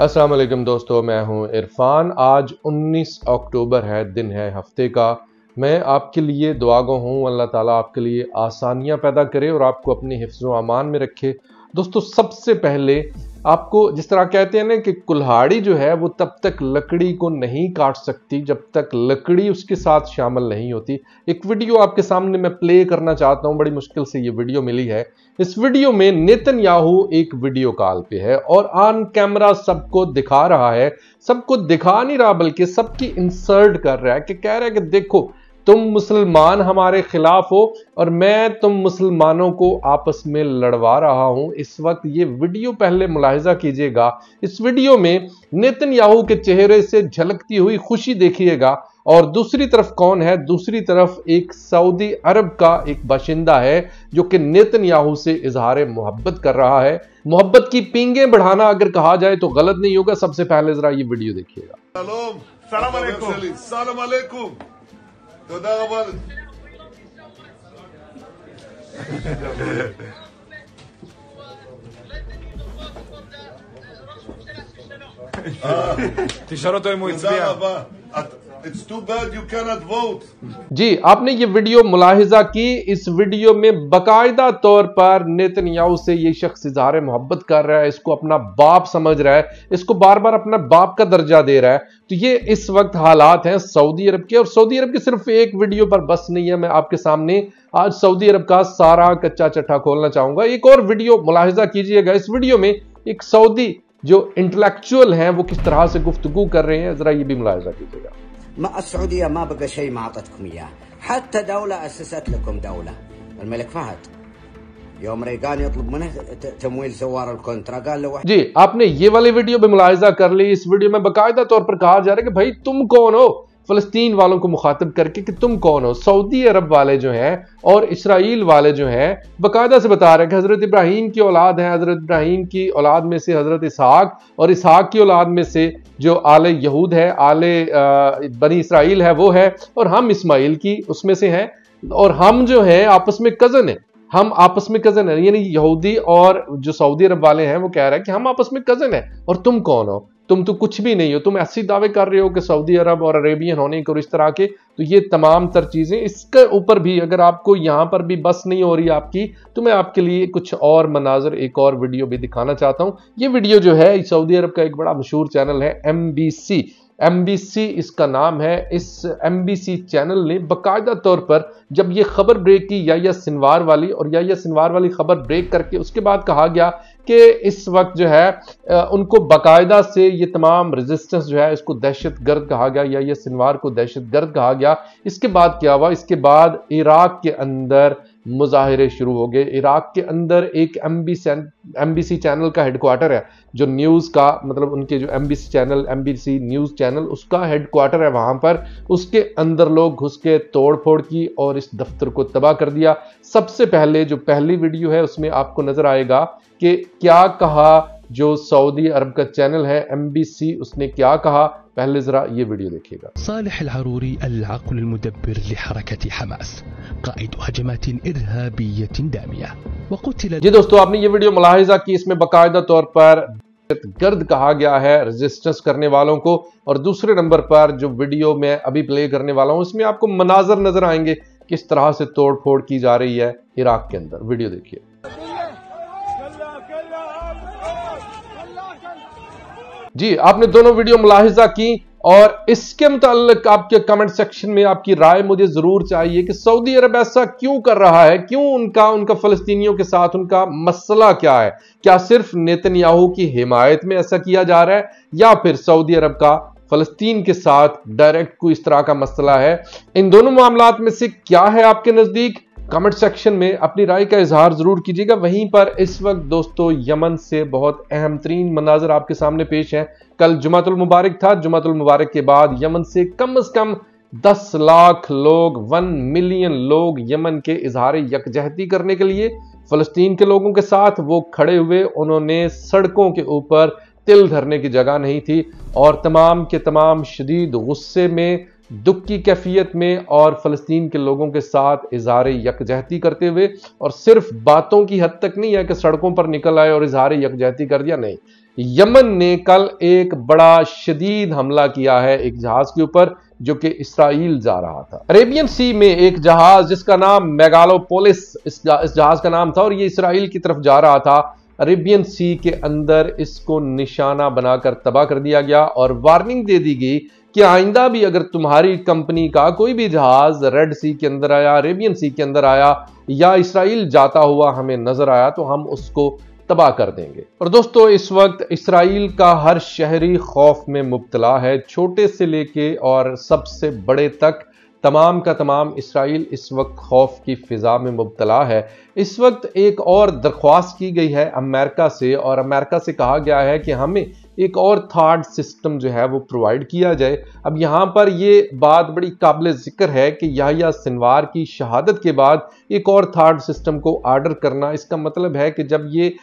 असलम दोस्तों मैं हूं इरफान आज 19 अक्टूबर है दिन है हफ्ते का मैं आपके लिए दुआगो हूं अल्लाह ताला आपके लिए आसानियां पैदा करे और आपको अपने हिफ्ज़ अमान में रखे दोस्तों सबसे पहले आपको जिस तरह कहते हैं ना कि कुल्हाड़ी जो है वो तब तक लकड़ी को नहीं काट सकती जब तक लकड़ी उसके साथ शामिल नहीं होती एक वीडियो आपके सामने मैं प्ले करना चाहता हूँ बड़ी मुश्किल से ये वीडियो मिली है इस वीडियो में नेतन याहू एक वीडियो कॉल पे है और ऑन कैमरा सबको दिखा रहा है सबको दिखा नहीं रहा बल्कि सबकी इंसर्ट कर रहा है कि कह रहा है कि देखो तुम मुसलमान हमारे खिलाफ हो और मैं तुम मुसलमानों को आपस में लड़वा रहा हूं इस वक्त ये वीडियो पहले मुलाहजा कीजिएगा इस वीडियो में नितिन याहू के चेहरे से झलकती हुई खुशी देखिएगा और दूसरी तरफ कौन है दूसरी तरफ एक सऊदी अरब का एक बाशिंदा है जो कि नितिन याहू से इजहार मोहब्बत कर रहा है मोहब्बत की पींगे बढ़ाना अगर कहा जाए तो गलत नहीं होगा सबसे पहले जरा ये वीडियो देखिएगा תודה רבה. תשאל אותו אם הוא הצביע. תודה רבה. जी आपने ये वीडियो मुलाहिजा की इस वीडियो में बाकायदा तौर पर नेतन्याहू से ये शख्स इजहार मोहब्बत कर रहा है इसको अपना बाप समझ रहा है इसको बार बार अपना बाप का दर्जा दे रहा है तो ये इस वक्त हालात हैं सऊदी अरब के और सऊदी अरब के सिर्फ एक वीडियो पर बस नहीं है मैं आपके सामने आज सऊदी अरब का सारा कच्चा चट्ठा खोलना चाहूंगा एक और वीडियो मुलाहिजा कीजिएगा इस वीडियो में एक सऊदी जो इंटेलेक्चुअल हैं वो किस तरह से गुफ्तगु कर रहे हैं ज़रा ये भी मुलाहजा कीजिएगा ما السعوديه ما بقى شيء ما اعطتكم اياه حتى دوله اسست لكم دوله الملك فهد يوم ريغان يطلب منه تمويل زوار الكونترا قال له जी आपने ये वाली वीडियो पे मुलायजा कर ली इस वीडियो में बकायदा तौर पर कहा जा रहा है कि भाई तुम कौन हो फ़लस्तीन वालों को मुखातब करके कि तुम कौन हो सऊदी अरब वाले जो हैं और इसराइल वाले जो हैं बाकायदा से बता रहे हैं कि हज़रत इब्राहिम की औलाद है हज़रत इब्राहिम की औलाद में से हज़रत इसहाक और इसहाक की औलाद में से जो आले यहूद है आले बनी इसराइल है वो है और हम इसमाइल की उसमें से हैं और हम जो हैं आपस में कज़न हैं हम आपस में कज़न है यानी यहूदी और जो सऊदी अरब वाले हैं वो कह रहे हैं कि हम आपस में कज़न है और तुम कौन हो तुम तो कुछ भी नहीं हो तुम ऐसे दावे कर रहे हो कि सऊदी अरब और अरेबियन होने और इस तरह के तो ये तमाम तर चीज़ें इसके ऊपर भी अगर आपको यहाँ पर भी बस नहीं हो रही आपकी तो मैं आपके लिए कुछ और मनाजर एक और वीडियो भी दिखाना चाहता हूँ ये वीडियो जो है सऊदी अरब का एक बड़ा मशहूर चैनल है एम एम इसका नाम है इस एम चैनल ने बाकायदा तौर पर जब ये खबर ब्रेक की या या सिनवार वाली और या या सिनवार वाली खबर ब्रेक करके उसके बाद कहा गया कि इस वक्त जो है उनको बाकायदा से ये तमाम रेजिस्टेंस जो है इसको दहशत गर्द कहा गया या या सिनवार को दहशत गर्द कहा गया इसके बाद क्या हुआ इसके बाद इराक के अंदर मुजाहरे शुरू हो गए इराक के अंदर एक M B M B C channel का हेडक्वार्टर है जो न्यूज़ का मतलब उनके जो M B C channel M B C news channel उसका हेडक्वार्टर है वहाँ पर उसके अंदर लोग घुस के तोड़ फोड़ की और इस दफ्तर को तबाह कर दिया सबसे पहले जो पहली वीडियो है उसमें आपको नज़र आएगा कि क्या कहा जो सऊदी अरब का चैनल है एम उसने क्या कहा पहले ज़रा ये वीडियो देखिएगा صالح العروري العقل المدبر لحركه حماس قائد هجمات ارهابيه داميه وقتل जी दोस्तों आपने ये वीडियो मुलाहिजा की इसमें बाकायदा तौर पर गर्द कहा गया है रेजिस्टेंस करने वालों को और दूसरे नंबर पर जो वीडियो मैं अभी प्ले करने वाला हूँ इसमें आपको मनाजर नजर आएंगे किस तरह से तोड़फोड़ की जा रही है इराक के अंदर वीडियो देखिए जी आपने दोनों वीडियो मुलाहिजा की और इसके मुतालिक आपके कमेंट सेक्शन में आपकी राय मुझे ज़रूर चाहिए कि सऊदी अरब ऐसा क्यों कर रहा है क्यों उनका उनका फ़लस्तीनियों के साथ उनका मसला क्या है क्या सिर्फ नेतन्याहू की हिमायत में ऐसा किया जा रहा है या फिर सऊदी अरब का फ़लस्तीन के साथ डायरेक्ट कोई इस तरह का मसला है इन दोनों मामला में से क्या है आपके नज़दीक कमेंट सेक्शन में अपनी राय का इजहार ज़रूर कीजिएगा वहीं पर इस वक्त दोस्तों यमन से बहुत अहम तरीन मनाजर आपके सामने पेश है कल जुमातुल मुबारक था जुमातुल मुबारक के बाद यमन से कम अज़ कम दस लाख लोग वन मिलियन लोग यमन के इजहार यकजहती करने के लिए फ़लस्तीन के लोगों के साथ वो खड़े हुए उन्होंने सड़कों के ऊपर तिल धरने की जगह नहीं थी और तमाम के तमाम शदीद गुस्से में दुख की कैफियत में और फ़लस्तीन के लोगों के साथ इजहार यकजहती करते हुए और सिर्फ बातों की हद तक नहीं है कि सड़कों पर निकल आए और इजहार यकजहती कर दिया नहीं यमन ने कल एक बड़ा शदीद हमला किया है एक जहाज के ऊपर जो कि इसराइल जा रहा था अरेबियन सी में एक जहाज जिसका नाम मेगालोपोलिस इस, जहाज का नाम था और ये इसराइल की तरफ जा रहा था अरेबियन सी के अंदर इसको निशाना बनाकर तबाह कर दिया गया और वार्निंग दे दी गई कि आइंदा भी अगर तुम्हारी कंपनी का कोई भी जहाज रेड सी के अंदर आया अरेबियन सी के अंदर आया या इसराइल जाता हुआ हमें नजर आया तो हम उसको तबाह कर देंगे और दोस्तों इस वक्त इसराइल का हर शहरी खौफ में मुबतला है छोटे से लेके और सबसे बड़े तक तमाम का तमाम इसराइल इस वक्त खौफ की फ़िज़ा में मुबतला है इस वक्त एक और दरख्वास्त की गई है अमेरिका से और अमेरिका से कहा गया है कि हमें एक और थार्ड सिस्टम जो है वो प्रोवाइड किया जाए अब यहाँ पर ये बात बड़ी काबिल ज़िक्र है कि या सिनवार की शहादत के बाद एक और थार्ड सिस्टम को आर्डर करना इसका मतलब है कि जब ये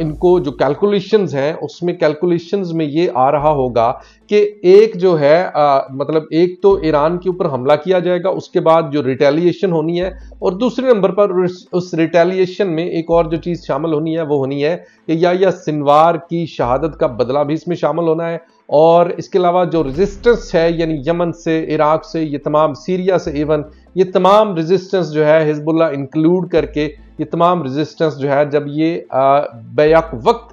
इनको जो कैलकुलेशंस हैं उसमें कैलकुलेशंस में ये आ रहा होगा कि एक जो है आ, मतलब एक तो ईरान के ऊपर हमला किया जाएगा उसके बाद जो रिटेलिएशन होनी है और दूसरे नंबर पर उस रिटेलिएशन में एक और जो चीज़ शामिल होनी है वो होनी है कि या या सिनवार की शहादत का बदला भी इसमें शामिल होना है और इसके अलावा जो रजिस्टेंस है यानी यमन से इराक से ये तमाम सीरिया से इवन ये तमाम रजिस्टेंस जो है हिजबुल्ला इंक्लूड करके ये तमाम रेजिस्टेंस जो है जब ये बेक वक्त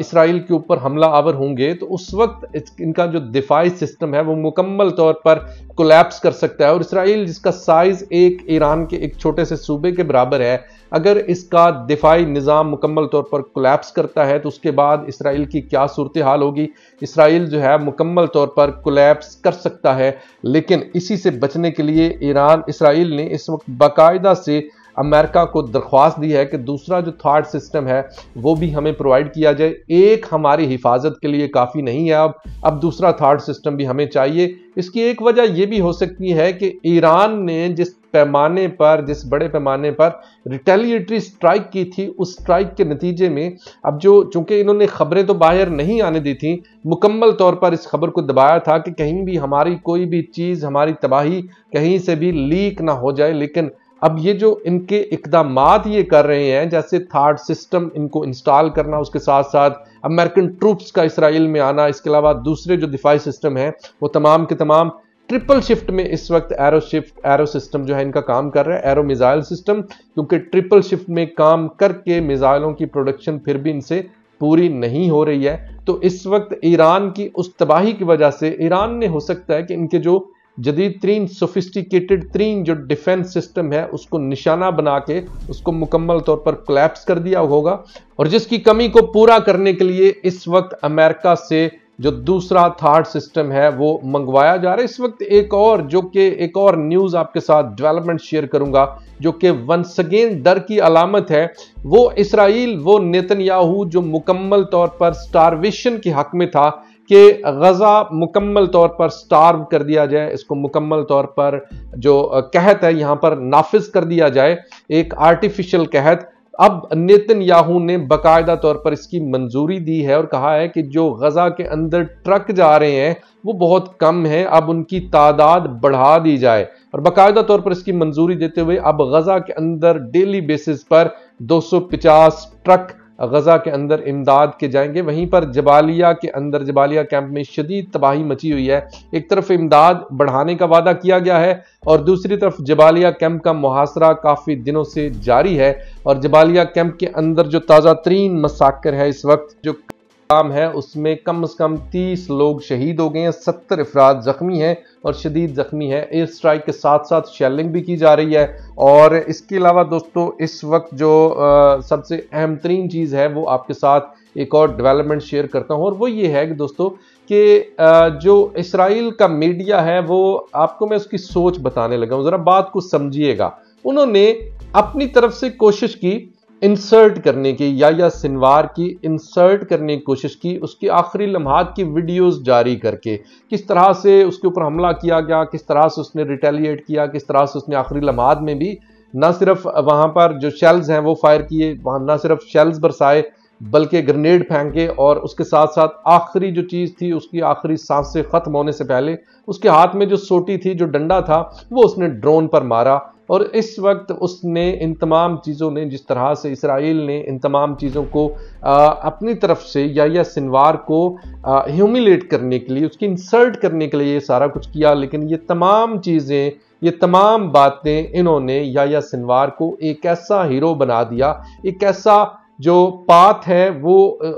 इसराइल के ऊपर हमला आवर होंगे तो उस वक्त इनका जो दिफाई सिस्टम है वो मुकम्मल तौर पर कोलैप्स कर सकता है और इसराइल जिसका साइज़ एक ईरान के एक छोटे से सूबे के बराबर है अगर इसका दिफाई निज़ाम मुकम्मल तौर पर कोलैप्स करता है तो उसके बाद इसराइल की क्या सूरत हाल होगी इसराइल जो है मुकम्मल तौर पर कोलैप्स कर सकता है लेकिन इसी से बचने के लिए ईरान इसराइल ने इस वक्त बाकायदा से अमेरिका को दरख्वास्त दी है कि दूसरा जो थाट सिस्टम है वो भी हमें प्रोवाइड किया जाए एक हमारी हिफाजत के लिए काफ़ी नहीं है अब अब दूसरा थाट सिस्टम भी हमें चाहिए इसकी एक वजह यह भी हो सकती है कि ईरान ने जिस पैमाने पर जिस बड़े पैमाने पर रिटेलिएटरी स्ट्राइक की थी उस स्ट्राइक के नतीजे में अब जो चूंकि इन्होंने खबरें तो बाहर नहीं आने दी थी मुकम्मल तौर पर इस खबर को दबाया था कि कहीं भी हमारी कोई भी चीज़ हमारी तबाही कहीं से भी लीक ना हो जाए लेकिन अब ये जो इनके इकदाम ये कर रहे हैं जैसे थार्ड सिस्टम इनको इंस्टॉल करना उसके साथ साथ अमेरिकन ट्रूप्स का इसराइल में आना इसके अलावा दूसरे जो दिफाई सिस्टम हैं वो तमाम के तमाम ट्रिपल शिफ्ट में इस वक्त एरो शिफ्ट एरो सिस्टम जो है इनका काम कर रहा है एरो मिसाइल सिस्टम क्योंकि ट्रिपल शिफ्ट में काम करके मिसाइलों की प्रोडक्शन फिर भी इनसे पूरी नहीं हो रही है तो इस वक्त ईरान की उस तबाही की वजह से ईरान ने हो सकता है कि इनके जो जदीद तरीन सोफिस्टिकेटेड तरीन जो डिफेंस सिस्टम है उसको निशाना बना के उसको मुकम्मल तौर पर क्लैप्स कर दिया होगा और जिसकी कमी को पूरा करने के लिए इस वक्त अमेरिका से जो दूसरा थर्ड सिस्टम है वो मंगवाया जा रहा है इस वक्त एक और जो कि एक और न्यूज़ आपके साथ डेवलपमेंट शेयर करूंगा जो कि वन सगेन डर की अलामत है वो इसराइल वो नेतन जो मुकम्मल तौर पर स्टारवेशन के हक में था कि गज़ा मुकम्मल तौर पर स्टार्व कर दिया जाए इसको मुकम्मल तौर पर जो कहत है यहाँ पर नाफिज कर दिया जाए एक आर्टिफिशियल कहत अब नितिन याहू ने बाकायदा तौर पर इसकी मंजूरी दी है और कहा है कि जो गज़ा के अंदर ट्रक जा रहे हैं वो बहुत कम है अब उनकी तादाद बढ़ा दी जाए और बाकायदा तौर पर इसकी मंजूरी देते हुए अब गज़ा के अंदर डेली बेसिस पर 250 ट्रक गज़ा के अंदर इमदाद के जाएंगे वहीं पर जबालिया के अंदर जबालिया कैंप में शदीद तबाही मची हुई है एक तरफ इमदाद बढ़ाने का वादा किया गया है और दूसरी तरफ जबालिया कैंप का मुहासरा काफ़ी दिनों से जारी है और जबालिया कैंप के अंदर जो ताज़ा तरीन मसाकर है इस वक्त जो काम है उसमें कम से कम 30 लोग शहीद हो गए हैं सत्तर अफराद ज़ख्मी हैं और शदीद ज़ख्मी है एयर स्ट्राइक के साथ साथ शेलिंग भी की जा रही है और इसके अलावा दोस्तों इस वक्त जो आ, सबसे अहम तरीन चीज़ है वो आपके साथ एक और डेवलपमेंट शेयर करता हूँ और वो ये है कि दोस्तों कि जो इसराइल का मीडिया है वो आपको मैं उसकी सोच बताने लगा हूँ ज़रा बात को समझिएगा उन्होंने अपनी तरफ से कोशिश की इंसर्ट करने की या या सिनवार की इंसर्ट करने की कोशिश की उसके आखिरी लम्हात की वीडियोस जारी करके किस तरह से उसके ऊपर हमला किया गया किस तरह से उसने रिटेलिएट किया किस तरह से उसने आखिरी लम्हात में भी ना सिर्फ वहाँ पर जो शेल्स हैं वो फायर किए वहाँ ना सिर्फ शेल्स बरसाए बल्कि ग्रेनेड फेंके और उसके साथ साथ आखिरी जो चीज़ थी उसकी आखिरी सांसें ख़त्म होने से पहले उसके हाथ में जो सोटी थी जो डंडा था वो उसने ड्रोन पर मारा और इस वक्त उसने इन तमाम चीज़ों ने जिस तरह से इसराइल ने इन तमाम चीज़ों को आ, अपनी तरफ से या या सिनवार को ह्यूमिलेट करने के लिए उसकी इंसर्ट करने के लिए ये सारा कुछ किया लेकिन ये तमाम चीज़ें ये तमाम बातें इन्होंने या या सिनवार को एक ऐसा हीरो बना दिया एक ऐसा जो पाथ है वो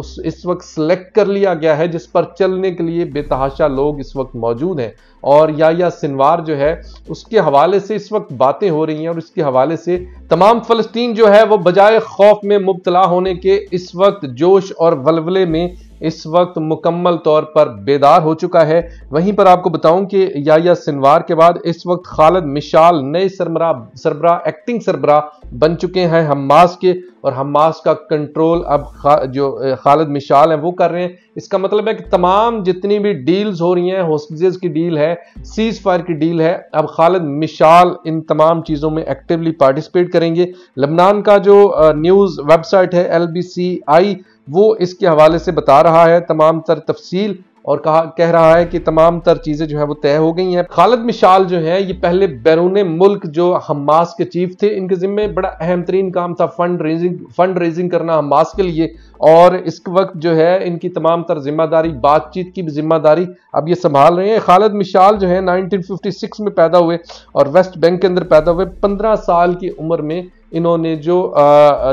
उस इस वक्त सिलेक्ट कर लिया गया है जिस पर चलने के लिए बेतहाशा लोग इस वक्त मौजूद हैं और या या सिनवार जो है उसके हवाले से इस वक्त बातें हो रही हैं और इसके हवाले से तमाम फ़लस्तीन जो है वो बजाय खौफ में मुबतला होने के इस वक्त जोश और वलवले में इस वक्त मुकम्मल तौर पर बेदार हो चुका है वहीं पर आपको बताऊं कि याया सिनवार के बाद इस वक्त खालद मिशाल नए सरमरा सरबरा एक्टिंग सरबरा बन चुके हैं हमास के और हमास का कंट्रोल अब खा, जो खालद मिशाल हैं वो कर रहे हैं इसका मतलब है कि तमाम जितनी भी डील्स हो रही हैं हॉस्पिटल्स की डील है सीज फायर की डील है अब खालिद मिशाल इन तमाम चीज़ों में एक्टिवली पार्टिसिपेट करेंगे लबनान का जो न्यूज़ वेबसाइट है एल बी सी आई वो इसके हवाले से बता रहा है तमाम तर तफसील और कहा कह रहा है कि तमाम तर चीज़ें जो है वो तय हो गई हैं खालिद मिशाल जो है ये पहले बैरून मुल्क जो हमास के चीफ थे इनके जिम्मे बड़ा अहम तरीन काम था फंड रेजिंग फंड रेजिंग करना हमास के लिए और इस वक्त जो है इनकी तमाम तर जिम्मेदारी बातचीत की भी जिम्मेदारी अब ये संभाल रहे हैं खालिद मिशाल जो है सिक्स में पैदा हुए और वेस्ट बैंक के अंदर पैदा हुए पंद्रह साल की उम्र में इन्होंने जो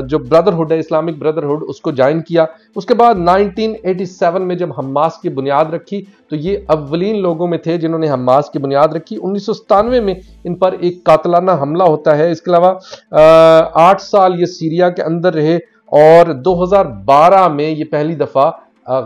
जो ब्रदरहुड है इस्लामिक ब्रदरहुड उसको ज्वाइन किया उसके बाद 1987 में जब हमास की बुनियाद रखी तो ये अव्वलीन लोगों में थे जिन्होंने हमास की बुनियाद रखी उन्नीस में इन पर एक कातलाना हमला होता है इसके अलावा आठ साल ये सीरिया के अंदर रहे और 2012 में ये पहली दफ़ा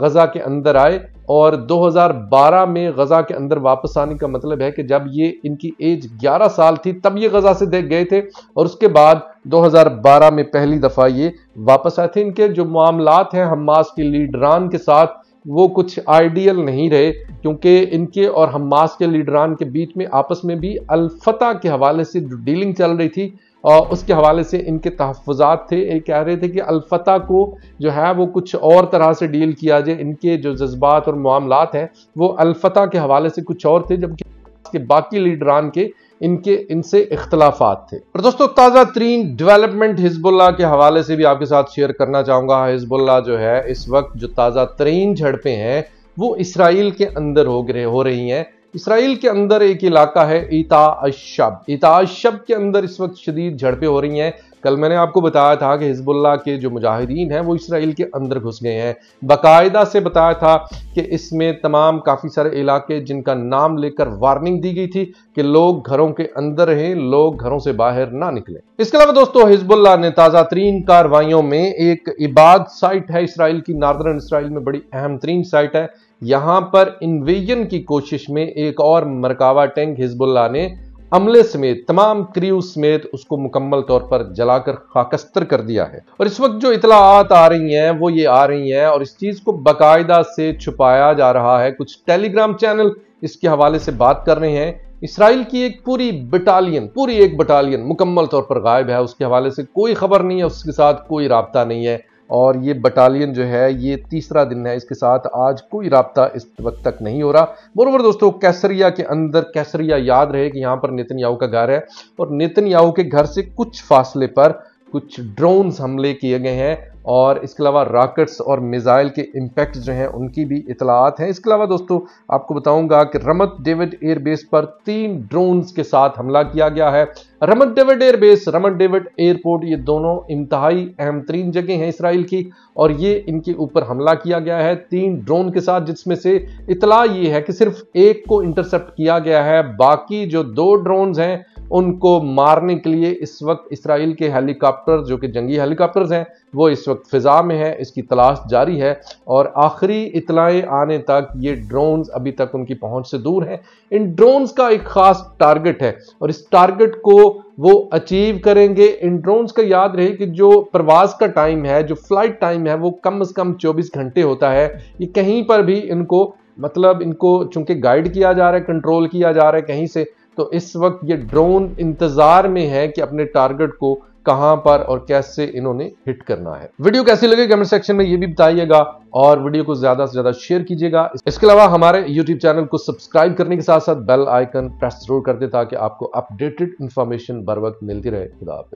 गज़ा के अंदर आए और 2012 में गज़ा के अंदर वापस आने का मतलब है कि जब ये इनकी एज 11 साल थी तब ये गज़ा से देख गए थे और उसके बाद 2012 में पहली दफ़ा ये वापस आए थे इनके जो मामलात हैं हमास के लीडरान के साथ वो कुछ आइडियल नहीं रहे क्योंकि इनके और हमास के लीडरान के बीच में आपस में भी अलफता के हवाले से जो डीलिंग चल रही थी और उसके हवाले से इनके तहफात थे ये कह रहे थे कि अलफता को जो है वो कुछ और तरह से डील किया जाए इनके जो जज्बात और मामला हैं वो अलफता के हवाले से कुछ और थे जबकि के बाकी लीडरान के इनके इनसे इख्तलाफात थे और दोस्तों ताज़ा तरीन डेवलपमेंट हिजबुल्ला के हवाले से भी आपके साथ शेयर करना चाहूँगा हाँ, हिजबुल्ला जो है इस वक्त जो ताज़ा तरीन झड़पें हैं वो इसराइल के अंदर हो रहे हो रही हैं इसराइल के अंदर एक इलाका है इता इताशब इता के अंदर इस वक्त शदीद झड़पें हो रही हैं कल मैंने आपको बताया था कि हिजबुल्ला के जो मुजाहिदीन हैं वो इसराइल के अंदर घुस गए हैं बाकायदा से बताया था कि इसमें तमाम काफ़ी सारे इलाके जिनका नाम लेकर वार्निंग दी गई थी कि लोग घरों के अंदर रहें लोग घरों से बाहर ना निकलें इसके अलावा दोस्तों हिजबुल्ला ने ताज़ा तरीन कार्रवाइयों में एक इबाद साइट है इसराइल की नार्दर्न इसराइल में बड़ी अहम तरीन साइट है यहां पर इन्वेजन की कोशिश में एक और मरकावा टैंक हिजबुल्ला ने अमले समेत तमाम क्रियू समेत उसको मुकम्मल तौर पर जलाकर खाकस्तर कर दिया है और इस वक्त जो इतलाआत आ रही हैं वो ये आ रही हैं और इस चीज़ को बाकायदा से छुपाया जा रहा है कुछ टेलीग्राम चैनल इसके हवाले से बात कर रहे हैं इसराइल की एक पूरी बटालियन पूरी एक बटालियन मुकम्मल तौर पर गायब है उसके हवाले से कोई खबर नहीं है उसके साथ कोई रबता नहीं है और ये बटालियन जो है ये तीसरा दिन है इसके साथ आज कोई रबता इस वक्त तक नहीं हो रहा बरबर दोस्तों कैसरिया के अंदर कैसरिया याद रहे कि यहाँ पर नितिन याहू का घर है और नितिन याहू के घर से कुछ फासले पर कुछ ड्रोन्स हमले किए गए हैं और इसके अलावा रॉकेट्स और मिज़ाइल के इम्पैक्ट जो हैं उनकी भी इतलात हैं इसके अलावा दोस्तों आपको बताऊंगा कि रमत डेविड एयरबेस पर तीन ड्रोन्स के साथ हमला किया गया है Ramat David airbase Ramat David airport ये दोनों इंतहाई अहम तरीन जगह हैं इसराइल की और ये इनके ऊपर हमला किया गया है तीन ड्रोन के साथ जिसमें से इतला ये है कि सिर्फ एक को इंटरसेप्ट किया गया है बाकी जो दो ड्रोन्स हैं उनको मारने के लिए इस वक्त इसराइल के हेलीकॉप्टर जो कि जंगी हेलीकॉप्टर्स हैं वो इस वक्त फ़िज़ा में है इसकी तलाश जारी है और आखिरी इतलाएँ आने तक ये ड्रोन्स अभी तक उनकी पहुंच से दूर हैं इन ड्रोन्स का एक ख़ास टारगेट है और इस टारगेट को वो अचीव करेंगे इन ड्रोन्स का याद रहे कि जो प्रवास का टाइम है जो फ्लाइट टाइम है वो कम से कम चौबीस घंटे होता है ये कहीं पर भी इनको मतलब इनको चूंकि गाइड किया जा रहा है कंट्रोल किया जा रहा है कहीं से तो इस वक्त ये ड्रोन इंतजार में है कि अपने टारगेट को कहां पर और कैसे इन्होंने हिट करना है वीडियो कैसी लगे कमेंट सेक्शन में ये भी बताइएगा और वीडियो को ज्यादा से ज्यादा शेयर कीजिएगा इसके अलावा हमारे यूट्यूब चैनल को सब्सक्राइब करने के साथ साथ बेल आइकन प्रेस जरूर कर दे ताकि आपको अपडेटेड इंफॉर्मेशन बर वक्त मिलती रहे खुदा